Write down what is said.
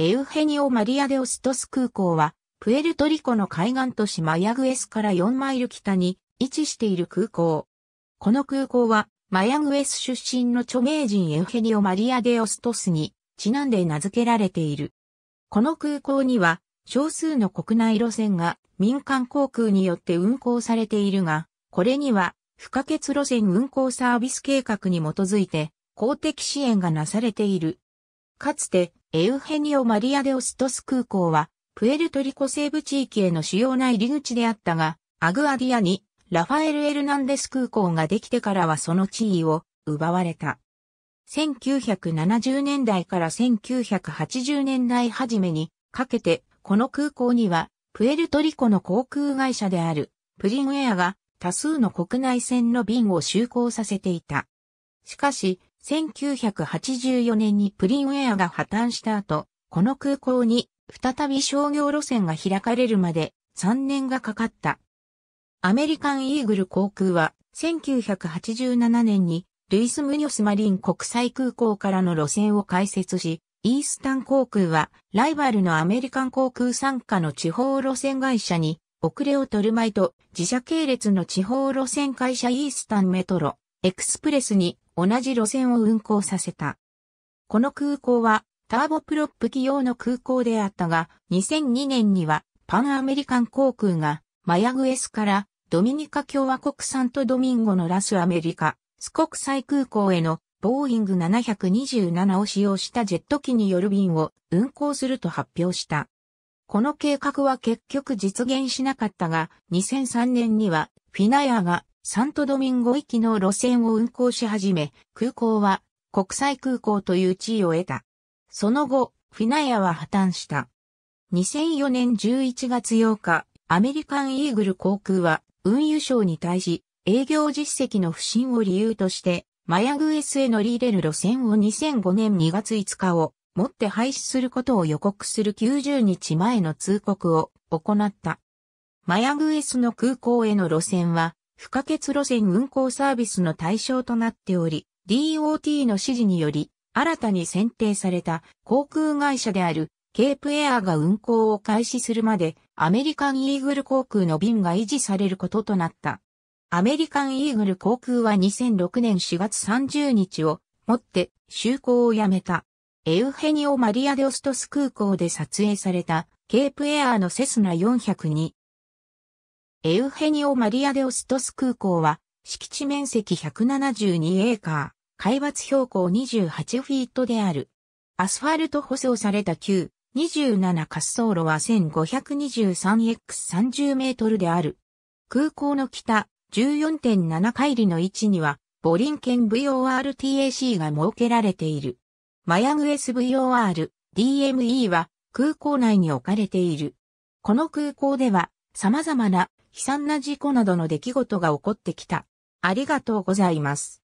エウヘニオ・マリア・デオストス空港は、プエルトリコの海岸都市マヤグエスから4マイル北に位置している空港。この空港は、マヤグエス出身の著名人エウヘニオ・マリア・デオストスにちなんで名付けられている。この空港には、少数の国内路線が民間航空によって運航されているが、これには不可欠路線運航サービス計画に基づいて公的支援がなされているかつて、エウヘニオ・マリア・デオストス空港は、プエルトリコ西部地域への主要な入り口であったが、アグアディアに、ラファエル・エルナンデス空港ができてからはその地位を奪われた。1970年代から1980年代初めにかけて、この空港には、プエルトリコの航空会社である、プリンウェアが多数の国内線の便を就航させていた。しかし、1984年にプリンウェアが破綻した後、この空港に再び商業路線が開かれるまで3年がかかった。アメリカンイーグル航空は1987年にルイス・ムニョスマリン国際空港からの路線を開設し、イースタン航空はライバルのアメリカン航空参加の地方路線会社に遅れを取るまいと自社系列の地方路線会社イースタンメトロエクスプレスに同じ路線を運行させた。この空港はターボプロップ機用の空港であったが、2002年にはパンアメリカン航空がマヤグエスからドミニカ共和国サントドミンゴのラスアメリカ、ス国際空港へのボーイング727を使用したジェット機による便を運航すると発表した。この計画は結局実現しなかったが、2003年にはフィナヤがサントドミンゴ行きの路線を運行し始め、空港は国際空港という地位を得た。その後、フィナヤは破綻した。2004年11月8日、アメリカンイーグル航空は運輸省に対し営業実績の不振を理由として、マヤグエスへ乗り入れる路線を2005年2月5日をもって廃止することを予告する90日前の通告を行った。マヤグエスの空港への路線は不可欠路線運行サービスの対象となっており、DOT の指示により、新たに選定された航空会社であるケープエアが運行を開始するまでアメリカンイーグル航空の便が維持されることとなった。アメリカンイーグル航空は2006年4月30日をもって就航をやめた。エウヘニオ・マリア・デオストス空港で撮影されたケープエアのセスナ402エウヘニオ・マリア・デオストス空港は、敷地面積172エーカー、海抜標高28フィートである。アスファルト舗装された旧27滑走路は 1523x30 メートルである。空港の北14.7海里の位置には、ボリンケン VORTAC が設けられている。マヤグ s VOR、DME は空港内に置かれている。この空港では、様々な悲惨な事故などの出来事が起こってきた。ありがとうございます。